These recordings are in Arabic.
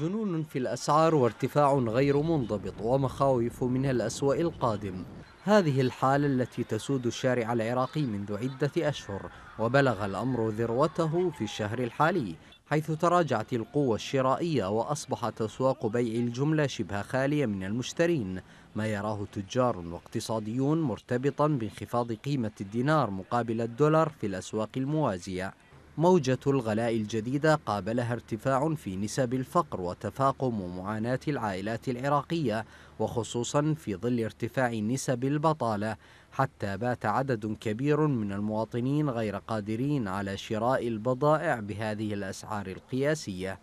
جنون في الأسعار وارتفاع غير منضبط ومخاوف من الأسوأ القادم هذه الحالة التي تسود الشارع العراقي منذ عدة أشهر وبلغ الأمر ذروته في الشهر الحالي حيث تراجعت القوة الشرائية وأصبحت أسواق بيع الجملة شبه خالية من المشترين ما يراه تجار واقتصاديون مرتبطا بانخفاض قيمة الدينار مقابل الدولار في الأسواق الموازية موجة الغلاء الجديدة قابلها ارتفاع في نسب الفقر وتفاقم معاناة العائلات العراقية وخصوصا في ظل ارتفاع نسب البطالة حتى بات عدد كبير من المواطنين غير قادرين على شراء البضائع بهذه الأسعار القياسية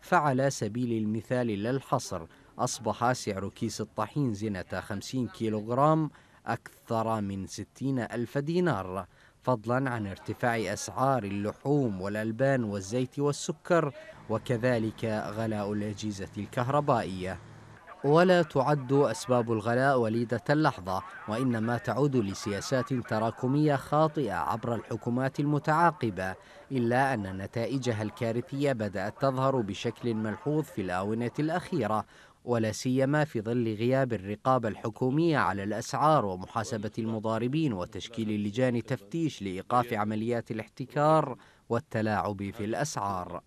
فعلى سبيل المثال لا الحصر أصبح سعر كيس الطحين زنة 50 كيلوغرام أكثر من 60 ألف دينار فضلا عن ارتفاع أسعار اللحوم والألبان والزيت والسكر وكذلك غلاء الأجهزة الكهربائية ولا تعد أسباب الغلاء وليدة اللحظة وإنما تعود لسياسات تراكمية خاطئة عبر الحكومات المتعاقبة إلا أن نتائجها الكارثية بدأت تظهر بشكل ملحوظ في الآونة الأخيرة ولا سيما في ظل غياب الرقابة الحكومية على الأسعار ومحاسبة المضاربين وتشكيل لجان تفتيش لإيقاف عمليات الاحتكار والتلاعب في الأسعار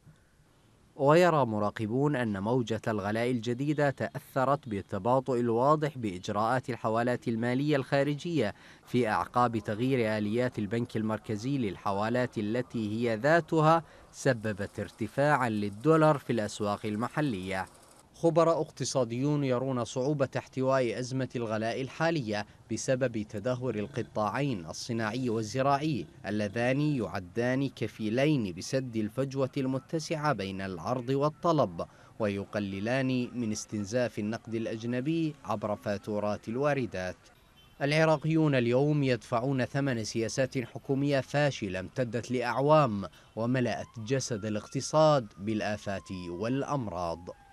ويرى مراقبون أن موجة الغلاء الجديدة تأثرت بالتباطؤ الواضح بإجراءات الحوالات المالية الخارجية في أعقاب تغيير آليات البنك المركزي للحوالات التي هي ذاتها سببت ارتفاعا للدولار في الأسواق المحلية خبراء اقتصاديون يرون صعوبة احتواء أزمة الغلاء الحالية بسبب تدهور القطاعين الصناعي والزراعي اللذان يعدان كفيلين بسد الفجوة المتسعة بين العرض والطلب ويقللان من استنزاف النقد الأجنبي عبر فاتورات الواردات العراقيون اليوم يدفعون ثمن سياسات حكومية فاشلة امتدت لأعوام وملأت جسد الاقتصاد بالآفات والأمراض